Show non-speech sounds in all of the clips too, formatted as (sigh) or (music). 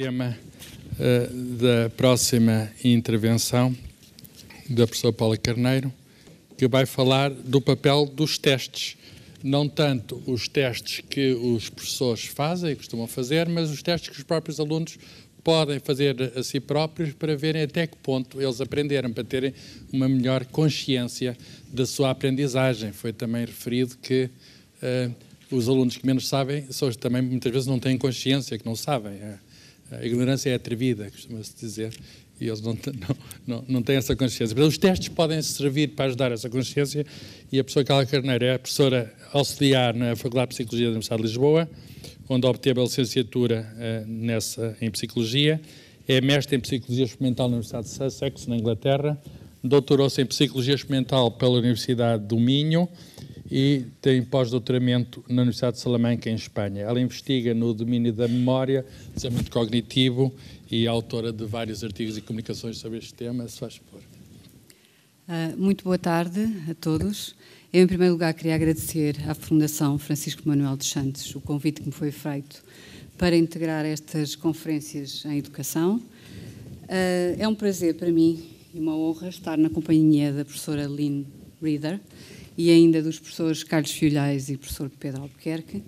tema uh, da próxima intervenção da professora Paula Carneiro, que vai falar do papel dos testes. Não tanto os testes que os professores fazem, e costumam fazer, mas os testes que os próprios alunos podem fazer a si próprios para verem até que ponto eles aprenderam, para terem uma melhor consciência da sua aprendizagem. Foi também referido que uh, os alunos que menos sabem são, também muitas vezes não têm consciência que não sabem. É. A ignorância é atrevida, costuma-se dizer, e eles não, (laughs) não, não, não têm essa consciência. Mas os testes podem servir para ajudar essa consciência, e a professora Carla Carneiro é a professora auxiliar na Faculdade de Psicologia da Universidade de Lisboa, onde obteve a licenciatura eh, nessa, em Psicologia, é mestre em Psicologia Experimental na Universidade de Sussex, na Inglaterra, doutorou-se em Psicologia Experimental pela Universidade do Minho, e tem pós-doutoramento na Universidade de Salamanca, em Espanha. Ela investiga no domínio da memória, desenvolvimento cognitivo e é autora de vários artigos e comunicações sobre este tema. Se faz favor. Ah, muito boa tarde a todos. Eu, em primeiro lugar, queria agradecer à Fundação Francisco Manuel dos Santos o convite que me foi feito para integrar estas conferências em educação. Ah, é um prazer para mim e uma honra estar na companhia da professora Lynn Reader, e ainda dos professores Carlos Filhais e professor Pedro Albuquerque.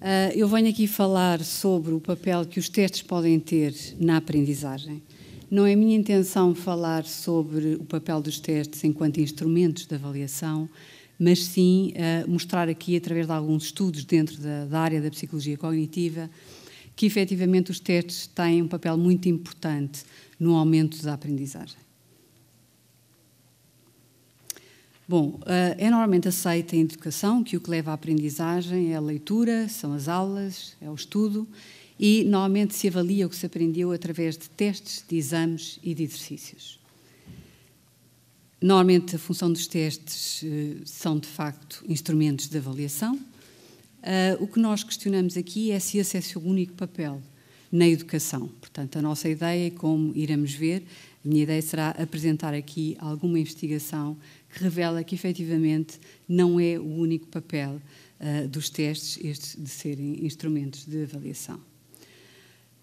Ah, eu venho aqui falar sobre o papel que os testes podem ter na aprendizagem. Não é minha intenção falar sobre o papel dos testes enquanto instrumentos de avaliação, mas sim ah, mostrar aqui, através de alguns estudos dentro da, da, área da psicologia cognitiva, que efetivamente os testes têm um papel muito importante no aumento da aprendizagem. Bom, eh, é normalmente aceita a educação que o que leva à aprendizagem é a leitura, são as aulas, é o estudo e normalmente se avalia o que se aprendeu através de testes, de exames e de exercícios. Normalmente a função dos testes eh, são de facto instrumentos de avaliação. Eh, o que nós questionamos aqui é se esse é o seu único papel na educação. Portanto, a nossa ideia, como iremos ver, a minha ideia será apresentar aqui alguma investigação revela que efetivamente não é o único papel uh, dos testes estes de serem instrumentos de avaliação.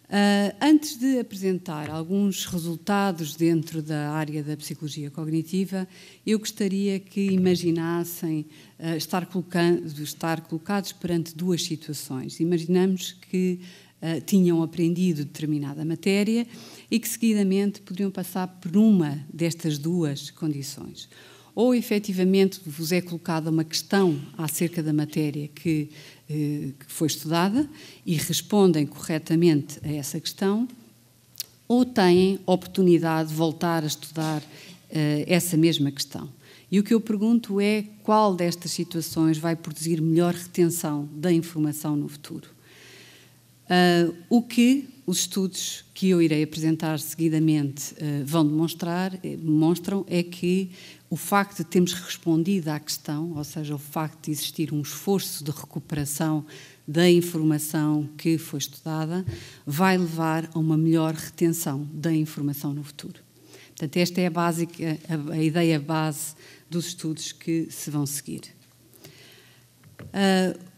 Uh, antes de apresentar alguns resultados dentro da área da psicologia cognitiva, eu gostaria que imaginassem uh, estar, colocando, estar colocados perante duas situações. Imaginamos que Uh, tinham aprendido determinada matéria e que seguidamente podiam passar por uma destas duas condições ou efetivamente vos é colocada uma questão acerca da matéria que, eh, que, foi estudada e respondem corretamente a essa questão, ou têm oportunidade de voltar a estudar eh, essa mesma questão. E o que eu pergunto é qual destas situações vai produzir melhor retenção da informação no futuro. Uh, o que os estudos que eu irei apresentar seguidamente eh, vão demonstrar, eh, mostram, é que o facto de termos respondido à questão, ou seja, o facto de existir um esforço de recuperação da informação que foi estudada, vai levar a uma melhor retenção da informação no futuro. Portanto, esta é a, básica, a, a ideia base dos estudos que se vão seguir. Uh,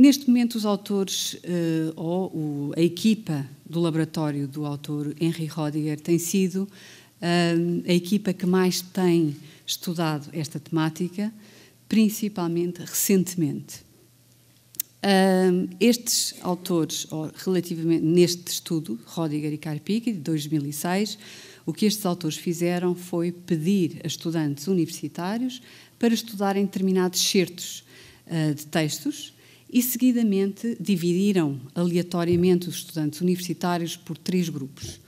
Neste momento, os autores eh, ou a equipa do laboratório do autor Henry Rodiger tem sido eh, a equipa que mais tem estudado esta temática, principalmente recentemente. Eh, estes autores, relativamente neste estudo, Rodiger e Karpik, de 2006, o que estes autores fizeram foi pedir a estudantes universitários para estudarem determinados certos de textos e, seguidamente, dividiram aleatoriamente os estudantes universitários por três grupos.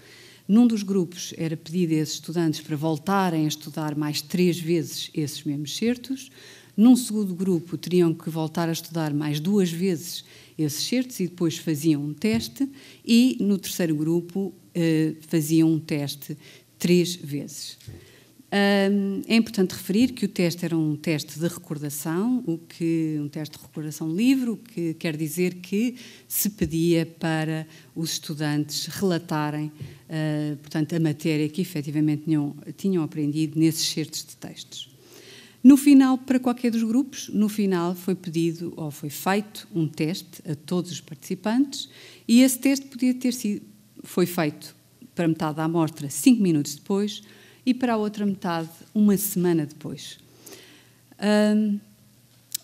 Num dos grupos era pedido a esses estudantes para voltarem a estudar mais três vezes esses mesmos certos. Num segundo grupo, teriam que voltar a estudar mais duas vezes esses certos e depois faziam um teste. E no terceiro grupo, eh, faziam um teste três vezes é importante referir que o teste era um teste de recordação, o que um teste de recordação livre, o que quer dizer que se pedia para os estudantes relatarem, ah, portanto, a matéria que efetivamente tinham, tinham aprendido nesses certos de textos. No final, para qualquer dos grupos, no final foi pedido ou foi feito um teste a todos os participantes e esse teste podia ter sido foi feito para metade da amostra cinco minutos depois e para a outra metade uma semana depois. Um,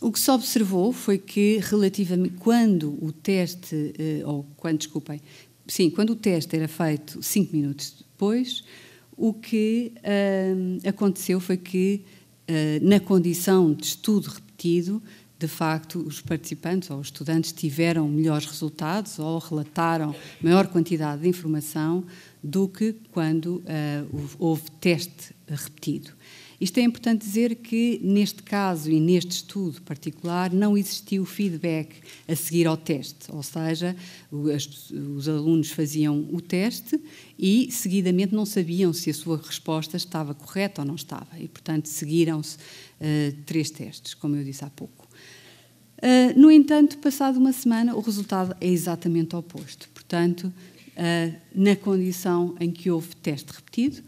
o que se observou foi que, relativamente, quando o teste, eh, ou quando, desculpem, sim, quando o teste era feito cinco minutos depois, o que um, aconteceu foi que, uh, na condição de estudo repetido, de facto, os participantes ou os estudantes tiveram melhores resultados ou relataram maior quantidade de informação do que quando uh, houve teste repetido. Isto é importante dizer que, neste caso e neste estudo particular, não existiu feedback a seguir ao teste, ou seja, os alunos faziam o teste e, seguidamente, não sabiam se a sua resposta estava correta ou não estava, e, portanto, seguiram-se uh, três testes, como eu disse há pouco. Ah, no entanto, passado uma semana, o resultado é exatamente oposto. Portanto, uh, na condição em que houve teste repetido,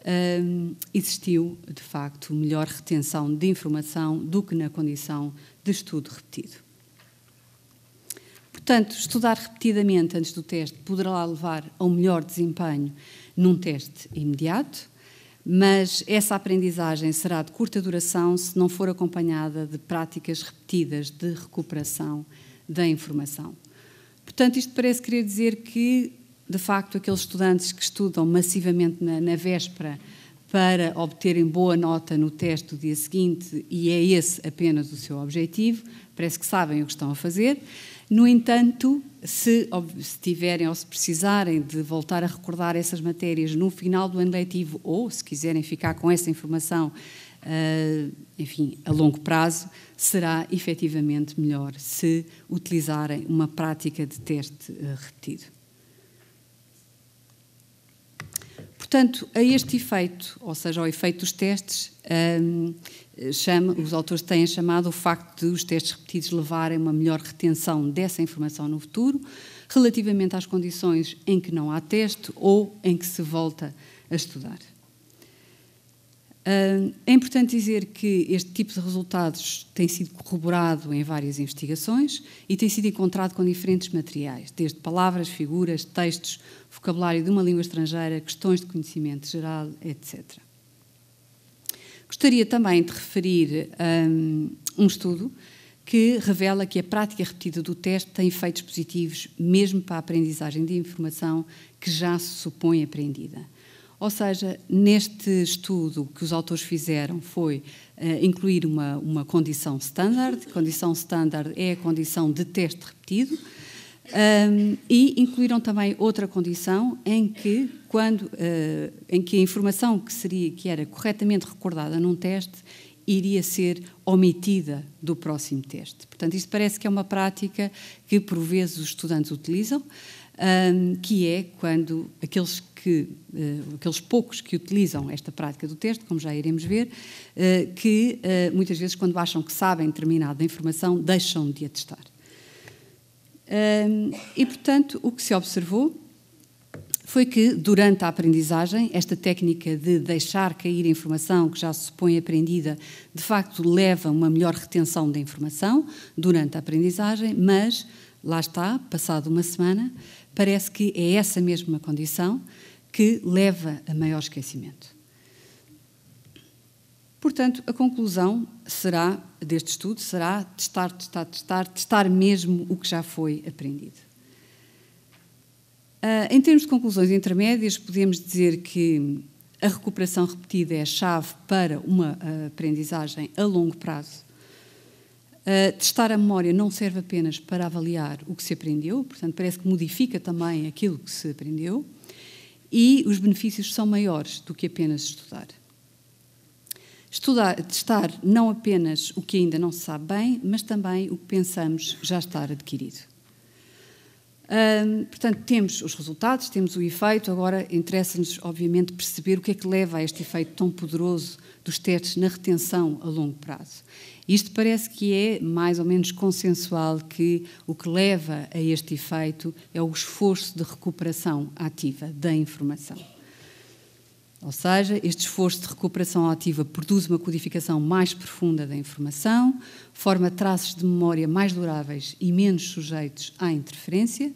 uh, existiu, de facto, melhor retenção de informação do que na condição de estudo repetido. Portanto, estudar repetidamente antes do teste poderá levar a um melhor desempenho num teste imediato, mas essa aprendizagem será de curta duração se não for acompanhada de práticas repetidas de recuperação da informação. Portanto, isto parece querer dizer que, de facto, aqueles estudantes que estudam massivamente na, na véspera para obterem boa nota no teste do dia seguinte, e é esse apenas o seu objetivo, parece que sabem o que estão a fazer, no entanto, se, se tiverem ou se precisarem de voltar a recordar essas matérias no final do ano letivo ou se quiserem ficar com essa informação, uh, enfim, a longo prazo, será efetivamente melhor se utilizarem uma prática de teste uh, repetido. Portanto, a este efeito, ou seja, ao efeito dos testes, um, chama, os autores têm chamado o facto de os testes repetidos levarem uma melhor retenção dessa informação no futuro, relativamente às condições em que não há teste ou em que se volta a estudar. Ah, é importante dizer que este tipo de resultados tem sido corroborado em várias investigações e tem sido encontrado com diferentes materiais, desde palavras, figuras, textos, vocabulário de uma língua estrangeira, questões de conhecimento geral, etc. Gostaria também de referir um, ah, um estudo que revela que a prática repetida do teste tem efeitos positivos mesmo para a aprendizagem de informação que já se supõe aprendida. Ou seja, neste estudo que os autores fizeram foi uh, incluir uma, uma condição standard, condição standard é a condição de teste repetido, um, e incluíram também outra condição em que, quando, uh, em que a informação que, seria, que era corretamente recordada num teste iria ser omitida do próximo teste. Portanto, isto parece que é uma prática que por vezes os estudantes utilizam um, que é quando aqueles que, uh, aqueles poucos que utilizam esta prática do texto, como já iremos ver, uh, que uh, muitas vezes quando acham que sabem determinada informação, deixam de a testar. Um, e, portanto, o que se observou foi que, durante a aprendizagem, esta técnica de deixar cair a informação que já se supõe aprendida, de facto leva a uma melhor retenção da informação durante a aprendizagem, mas, lá está, passado uma semana, parece que é essa mesma condição que leva a maior esquecimento. Portanto, a conclusão será deste estudo será testar, testar, testar, testar mesmo o que já foi aprendido. Ah, em termos de conclusões intermédias, podemos dizer que a recuperação repetida é a chave para uma ah, aprendizagem a longo prazo Uh, testar a memória não serve apenas para avaliar o que se aprendeu, portanto, parece que modifica também aquilo que se aprendeu, e os benefícios são maiores do que apenas estudar. Estudar, testar não apenas o que ainda não se sabe bem, mas também o que pensamos já estar adquirido portanto, temos os resultados, temos o efeito, agora interessa-nos, obviamente, perceber o que é que leva a este efeito tão poderoso dos testes na retenção a longo prazo. Isto parece que é mais ou menos consensual que o que leva a este efeito é o esforço de recuperação ativa da informação. Ou seja, este esforço de recuperação ativa produz uma codificação mais profunda da informação, forma traços de memória mais duráveis e menos sujeitos à interferência,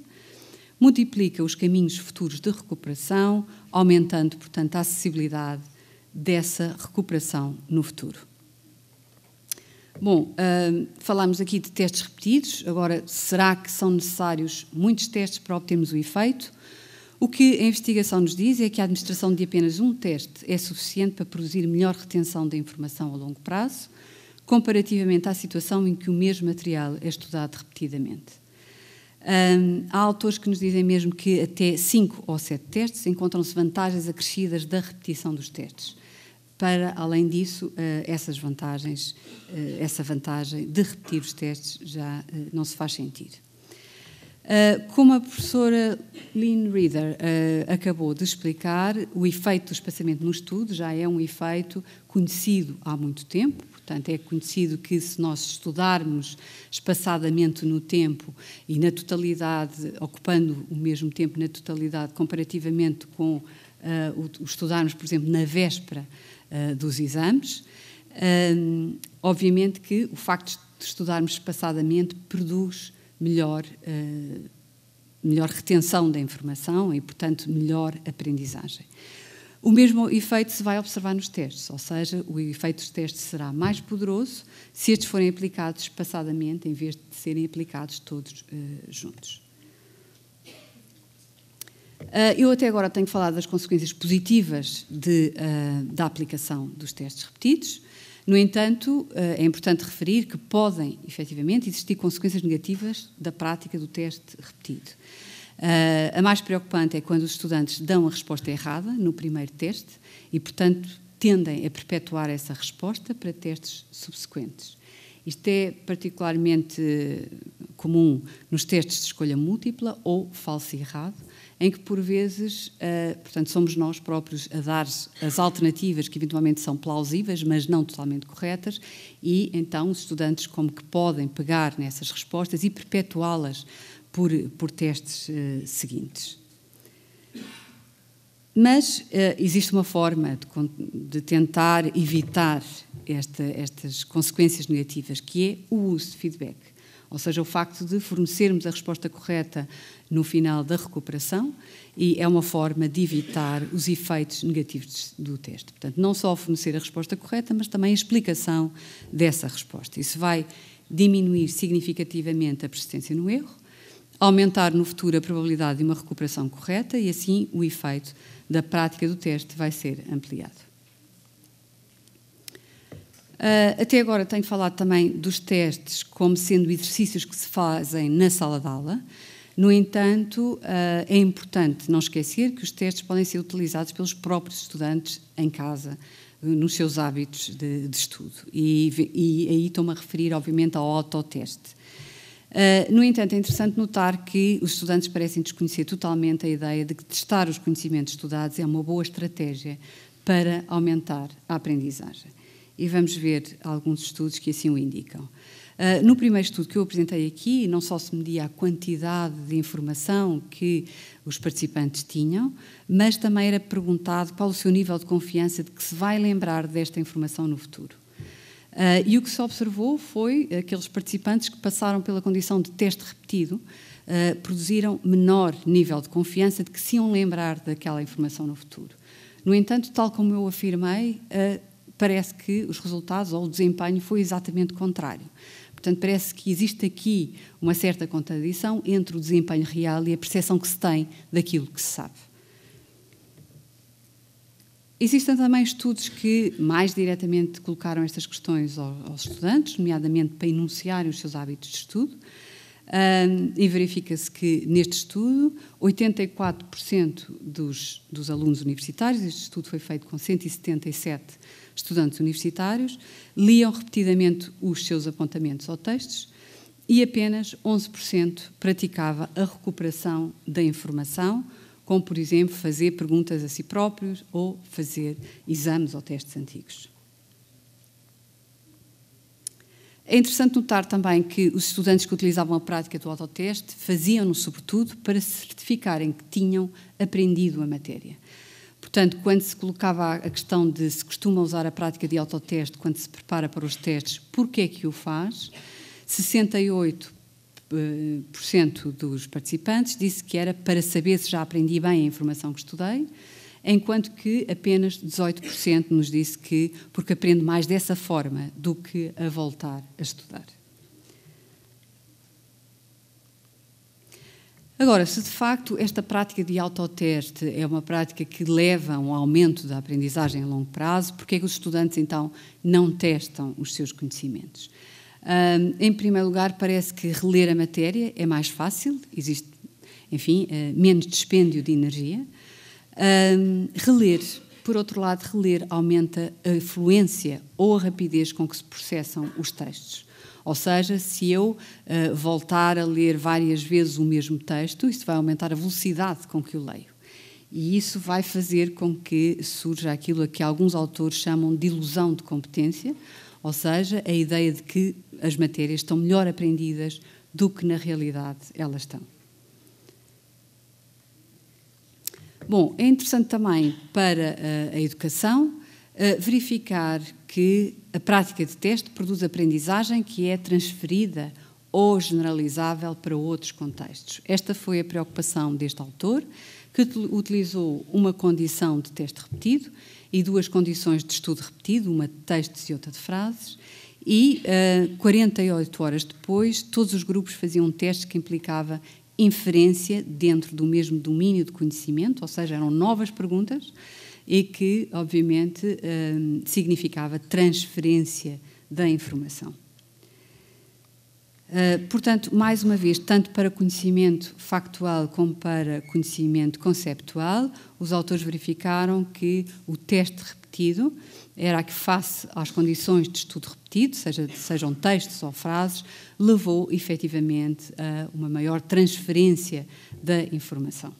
multiplica os caminhos futuros de recuperação, aumentando, portanto, a acessibilidade dessa recuperação no futuro. Bom, uh, falámos aqui de testes repetidos, agora será que são necessários muitos testes para obtermos o efeito? O que a investigação nos diz é que a administração de apenas um teste é suficiente para produzir melhor retenção da informação a longo prazo, comparativamente à situação em que o mesmo material é estudado repetidamente. Hum, há autores que nos dizem mesmo que até 5 ou 7 testes encontram-se vantagens acrescidas da repetição dos testes. Para além disso, eh, essas vantagens, eh, essa vantagem de repetir os testes já eh, não se faz sentir. Ah, como a professora Lynn Reader ah, acabou de explicar, o efeito do espaçamento no estudo já é um efeito conhecido há muito tempo, Portanto, é conhecido que se nós estudarmos espaçadamente no tempo e na totalidade, ocupando o mesmo tempo na totalidade, comparativamente com uh, o, estudarmos, por exemplo, na véspera uh, dos exames, um, obviamente que o facto de estudarmos espaçadamente produz melhor, eh, melhor retenção da informação e, portanto, melhor aprendizagem. O mesmo efeito se vai observar nos testes, ou seja, o efeito dos testes será mais poderoso se estes forem aplicados passadamente em vez de serem aplicados todos eh, juntos. Eh, eu até agora tenho falado das consequências positivas de, da aplicação dos testes repetidos. No entanto, eh, é importante referir que podem, efetivamente, existir consequências negativas da prática do teste repetido. Eh, a mais preocupante é quando os estudantes dão a resposta errada no primeiro teste e, portanto, tendem a perpetuar essa resposta para testes subsequentes. Isto é particularmente comum nos testes de escolha múltipla ou falso e errado, em que por vezes, uh, portanto, somos nós próprios a dar as alternativas que eventualmente são plausíveis, mas não totalmente corretas, e então os estudantes como que podem pegar nessas respostas e perpetuá-las por, por testes uh, seguintes. Mas uh, existe uma forma de, de tentar evitar esta, estas consequências negativas, que é o uso de feedback. Ou seja, o facto de fornecermos a resposta correta no final da recuperação e é uma forma de evitar os efeitos negativos do teste. Portanto, não só fornecer a resposta correta, mas também a explicação dessa resposta. Isso vai diminuir significativamente a persistência no erro, aumentar no futuro a probabilidade de uma recuperação correta e assim o efeito da prática do teste vai ser ampliado. Uh, até agora tenho falado também dos testes como sendo exercícios que se fazem na sala de aula. No entanto, uh, é importante não esquecer que os testes podem ser utilizados pelos próprios estudantes em casa, nos seus hábitos de, de estudo. E, e aí estou-me a referir, obviamente, ao autoteste. Uh, no entanto, é interessante notar que os estudantes parecem desconhecer totalmente a ideia de que testar os conhecimentos estudados é uma boa estratégia para aumentar a aprendizagem e vamos ver alguns estudos que assim o indicam. Uh, no primeiro estudo que eu apresentei aqui, não só se media a quantidade de informação que os participantes tinham, mas também era perguntado qual o seu nível de confiança de que se vai lembrar desta informação no futuro. Uh, e o que se observou foi aqueles participantes que passaram pela condição de teste repetido uh, produziram menor nível de confiança de que se iam lembrar daquela informação no futuro. No entanto, tal como eu afirmei, parece que os resultados ou o desempenho foi exatamente contrário. Portanto, parece que existe aqui uma certa contradição entre o desempenho real e a percepção que se tem daquilo que se sabe. Existem também estudos que mais diretamente colocaram estas questões aos estudantes, nomeadamente para enunciarem os seus hábitos de estudo, e verifica-se que neste estudo 84% dos, dos alunos universitários, este estudo foi feito com 177 estudantes universitários, liam repetidamente os seus apontamentos ou textos e apenas 11% praticava a recuperação da informação, como, por exemplo, fazer perguntas a si próprios ou fazer exames ou testes antigos. É interessante notar também que os estudantes que utilizavam a prática do autoteste faziam-no, sobretudo, para certificarem que tinham aprendido a matéria. Portanto, quando se colocava a questão de se costuma usar a prática de autoteste quando se prepara para os testes, porquê é que o faz? 68% eh, dos participantes disse que era para saber se já aprendi bem a informação que estudei, enquanto que apenas 18% nos disse que porque aprende mais dessa forma do que a voltar a estudar. Agora, se de facto esta prática de autoteste é uma prática que leva a um aumento da aprendizagem a longo prazo, porquê é que os estudantes então não testam os seus conhecimentos? Um, em primeiro lugar, parece que reler a matéria é mais fácil, existe, enfim, eh, menos dispêndio de energia. Um, reler, por outro lado, reler aumenta a fluência ou a rapidez com que se processam os textos. Ou seja, se eu uh, voltar a ler várias vezes o mesmo texto, isso vai aumentar a velocidade com que eu leio. E isso vai fazer com que surja aquilo a que alguns autores chamam de ilusão de competência, ou seja, a ideia de que as matérias estão melhor aprendidas do que na realidade elas estão. Bom, é interessante também para eh, a educação verificar que a prática de teste produz aprendizagem que é transferida ou generalizável para outros contextos. Esta foi a preocupação deste autor, que utilizou uma condição de teste repetido e duas condições de estudo repetido, uma de textos e outra de frases, e uh, ah, 48 horas depois, todos os grupos faziam um teste que implicava inferência dentro do mesmo domínio de conhecimento, ou seja, eram novas perguntas e que, obviamente, hum, significava transferência da informação. Ah, portanto, mais uma vez, tanto para conhecimento factual como para conhecimento conceptual, os autores verificaram que o teste repetido era que, face às condições de estudo repetido, seja, sejam textos ou frases, levou efetivamente a uma maior transferência da informação.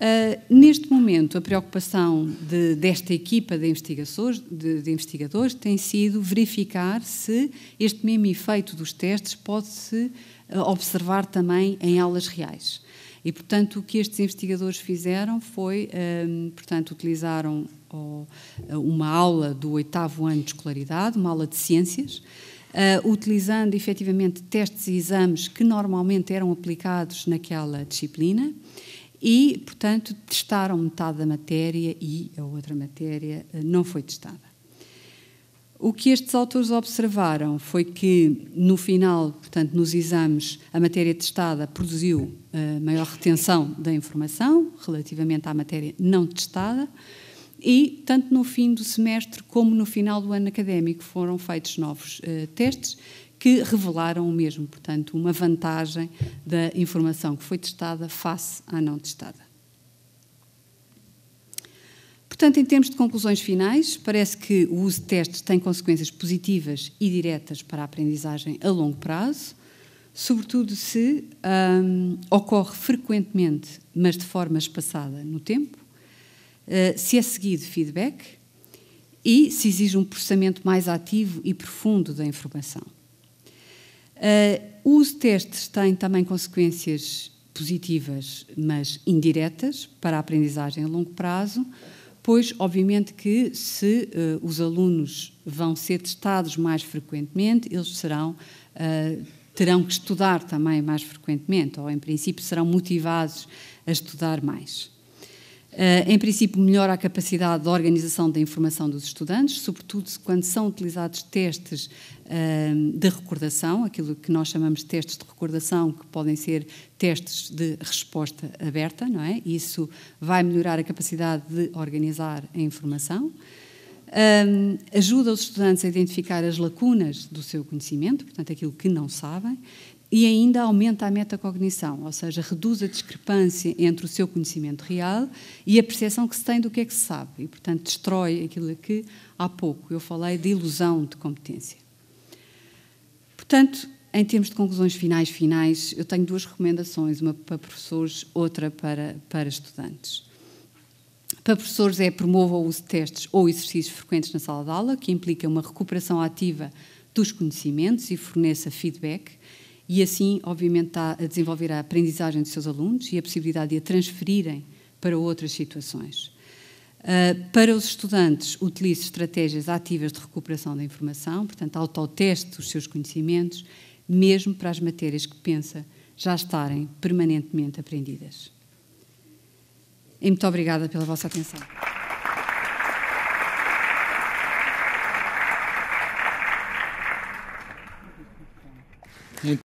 Uh, neste momento, a preocupação de, desta equipa de investigadores, de, de investigadores, tem sido verificar se este mesmo efeito dos testes pode-se ah, observar também em aulas reais. E, portanto, o que estes investigadores fizeram foi, um, ah, portanto, utilizaram oh, uma aula do oitavo ano de escolaridade, uma aula de ciências, Uh, utilizando efetivamente testes e exames que normalmente eram aplicados naquela disciplina e, portanto, testaram metade da matéria e a outra matéria eh, não foi testada. O que estes autores observaram foi que, no final, portanto, nos exames, a matéria testada produziu eh, maior retenção da informação relativamente à matéria não testada, e, tanto no fim do semestre como no final do ano académico, foram feitos novos uh, testes que revelaram o mesmo, portanto, uma vantagem da informação que foi testada face à não testada. Portanto, em termos de conclusões finais, parece que o uso de testes tem consequências positivas e diretas para a aprendizagem a longo prazo, sobretudo se hum, ocorre frequentemente, mas de forma espaçada no tempo, eh, se é seguido feedback e se exige um processamento mais ativo e profundo da informação. Uh, os testes têm também consequências positivas, mas indiretas, para a aprendizagem a longo prazo, pois, obviamente, que se uh, os alunos vão ser testados mais frequentemente, eles serão. Uh, terão que estudar também mais frequentemente, ou em princípio serão motivados a estudar mais. Eh, em princípio, melhora a capacidade de organização da informação dos estudantes, sobretudo quando são utilizados testes eh, de recordação, aquilo que nós chamamos de testes de recordação, que podem ser testes de resposta aberta, não é? Isso vai melhorar a capacidade de organizar a informação. Um, eh, ajuda os estudantes a identificar as lacunas do seu conhecimento, portanto, aquilo que não sabem, e ainda aumenta a metacognição, ou seja, reduz a discrepância entre o seu conhecimento real e a percepção que se tem do que é que se sabe, e, portanto, destrói aquilo que há pouco eu falei de ilusão de competência. Portanto, em termos de conclusões finais, finais, eu tenho duas recomendações, uma para professores, outra para, para estudantes. Para professores é promovam o uso de testes ou exercícios frequentes na sala de aula, que implica uma recuperação ativa dos conhecimentos e forneça feedback e assim, obviamente, está a desenvolver a aprendizagem dos seus alunos e a possibilidade de a transferirem para outras situações. Ah, para os estudantes, utilize estratégias ativas de recuperação da informação, portanto, autoteste dos seus conhecimentos, mesmo para as matérias que pensa já estarem permanentemente aprendidas. E muito obrigada pela vossa atenção.